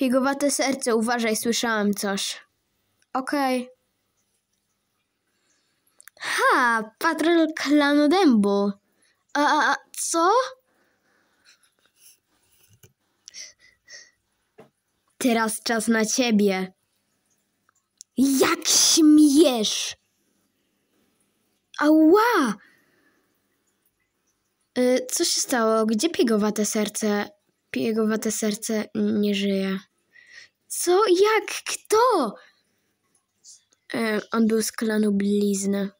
Piegowate serce, uważaj, słyszałem coś. Okej. Okay. Ha, patrol klanu dębu. A, a, a co? Teraz czas na ciebie. Jak śmiesz? Ała! Y, co się stało? Gdzie piegowate serce? Piegowate serce nie żyje. Co? Jak? Kto? E, on był z klanu blizny.